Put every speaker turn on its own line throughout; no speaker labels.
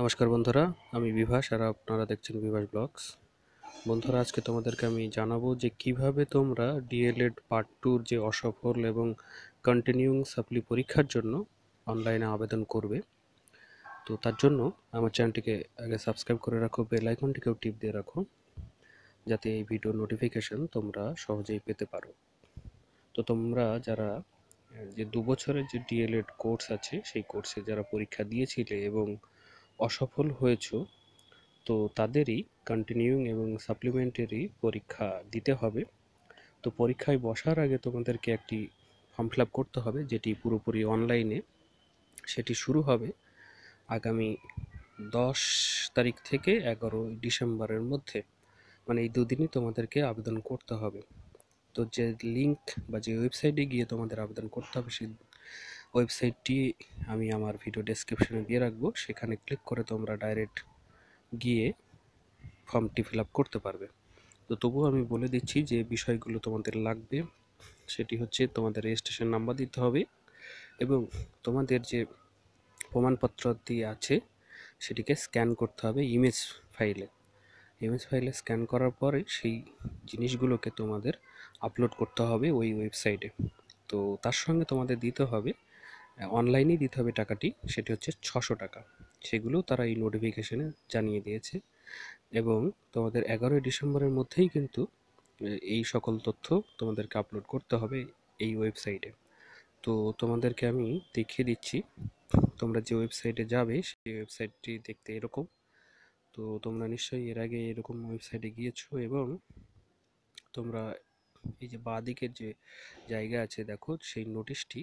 নমস্কার বন্ধুরা আমি বিভাস আর আপনারা দেখছেন বিভাস ব্লগস বন্ধুরা আজকে তোমাদেরকে আমি জানাবো যে কিভাবে তোমরা ডিএলএড পার্ট টুর যে অসফল এবং কন্টিনিউং সাপ্লি পরীক্ষার জন্য অনলাইনে আবেদন করবে তো তার জন্য আমার চ্যানেলটিকে আগে সাবস্ক্রাইব করে রাখো বেল আইকনটিকেও টিপ দিয়ে রাখো যাতে এই ভিডিও নোটিফিকেশন তোমরা সহজেই পেতে পারো তো তোমরা যারা যে দু বছরের যে ডিএলএড কোর্স আছে সেই কোর্সে যারা পরীক্ষা দিয়েছিলে এবং অসফল হয়েছ তো তাদেরই কন্টিনিউং এবং সাপ্লিমেন্টারি পরীক্ষা দিতে হবে তো পরীক্ষায় বসার আগে তোমাদেরকে একটি ফর্ম ফিল করতে হবে যেটি পুরোপুরি অনলাইনে সেটি শুরু হবে আগামী দশ তারিখ থেকে এগারো ডিসেম্বরের মধ্যে মানে এই দুদিনই তোমাদেরকে আবেদন করতে হবে তো যে লিঙ্ক বা যে ওয়েবসাইটে গিয়ে তোমাদের আবেদন করতে হবে সেই ওয়েবসাইটটি আমি আমার ভিডিও ডেসক্রিপশানে দিয়ে রাখবো সেখানে ক্লিক করে তোমরা ডাইরেক্ট গিয়ে ফর্মটি ফিল করতে পারবে তো তবুও আমি বলে দিচ্ছি যে বিষয়গুলো তোমাদের লাগবে সেটি হচ্ছে তোমাদের রেজিস্ট্রেশন নাম্বার দিতে হবে এবং তোমাদের যে প্রমাণপত্রটি আছে সেটিকে স্ক্যান করতে হবে ইমেজ ফাইলে ইমেজ ফাইলে স্ক্যান করার পরে সেই জিনিসগুলোকে তোমাদের আপলোড করতে হবে ওই ওয়েবসাইটে তো তার সঙ্গে তোমাদের দিতে হবে অনলাইনেই দিতে হবে টাকাটি সেটি হচ্ছে ছশো টাকা সেগুলো তারা এই নোটিফিকেশানে জানিয়ে দিয়েছে এবং তোমাদের এগারোই ডিসেম্বরের মধ্যেই কিন্তু এই সকল তথ্য তোমাদেরকে আপলোড করতে হবে এই ওয়েবসাইটে তো তোমাদেরকে আমি দেখিয়ে দিচ্ছি তোমরা যে ওয়েবসাইটে যাবে সেই ওয়েবসাইটটি দেখতে এরকম তো তোমরা নিশ্চয়ই এর আগে এরকম ওয়েবসাইটে গিয়েছো এবং তোমরা এই যে বাঁ দিকের যে জায়গা আছে দেখো সেই নোটিশটি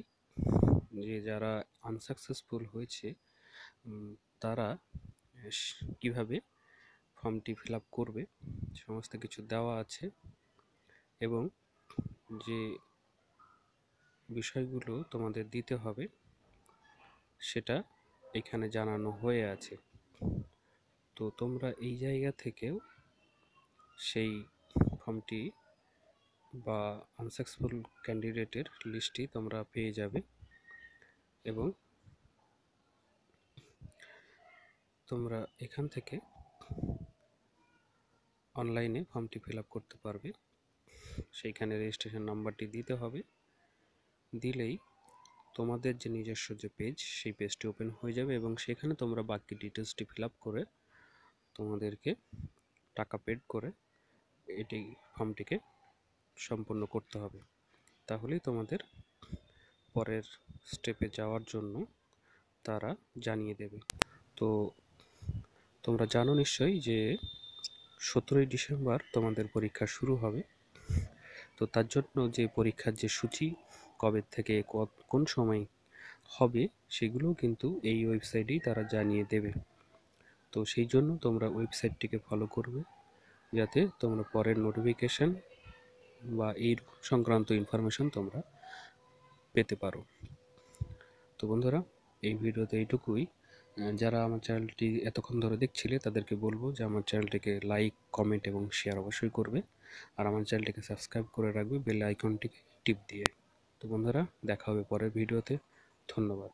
যে যারা আনসাকসেসফুল হয়েছে তারা কিভাবে ফর্মটি ফিল করবে সমস্ত কিছু দেওয়া আছে এবং যে বিষয়গুলো তোমাদের দিতে হবে সেটা এখানে জানানো হয়ে আছে তো তোমরা এই জায়গা থেকেও সেই ফর্মটি বা আনসাকসেসফুল ক্যান্ডিডেটের লিস্টটি তোমরা পেয়ে যাবে এবং তোমরা এখান থেকে অনলাইনে ফর্মটি ফিল করতে পারবে সেইখানে রেজিস্ট্রেশন নাম্বারটি দিতে হবে দিলেই তোমাদের যে নিজস্ব যে পেজ সেই পেজটি ওপেন হয়ে যাবে এবং সেখানে তোমরা বাকি ডিটেলসটি ফিল করে তোমাদেরকে টাকা পেড করে এটি ফর্মটিকে সম্পন্ন করতে হবে তাহলেই তোমাদের পরের স্টেপে যাওয়ার জন্য তারা জানিয়ে দেবে তো তোমরা জানো নিশ্চয়ই যে সতেরোই ডিসেম্বর তোমাদের পরীক্ষা শুরু হবে তো তার জন্য যে পরীক্ষার যে সূচি কবে থেকে কোন সময় হবে সেগুলো কিন্তু এই ওয়েবসাইটেই তারা জানিয়ে দেবে তো সেই জন্য তোমরা ওয়েবসাইটটিকে ফলো করবে যাতে তোমরা পরের নোটিফিকেশান বা এই সংক্রান্ত ইনফরমেশন তোমরা পেতে পারো তো বন্ধুরা এই ভিডিওতে এইটুকুই যারা আমার চ্যানেলটি এতক্ষণ ধরে দেখছিলে তাদেরকে বলবো যে আমার চ্যানেলটিকে লাইক কমেন্ট এবং শেয়ার অবশ্যই করবে আর আমার চ্যানেলটিকে সাবস্ক্রাইব করে রাখবে বেল আইকনটিকে টিপ দিয়ে তো বন্ধুরা দেখা হবে পরের ভিডিওতে ধন্যবাদ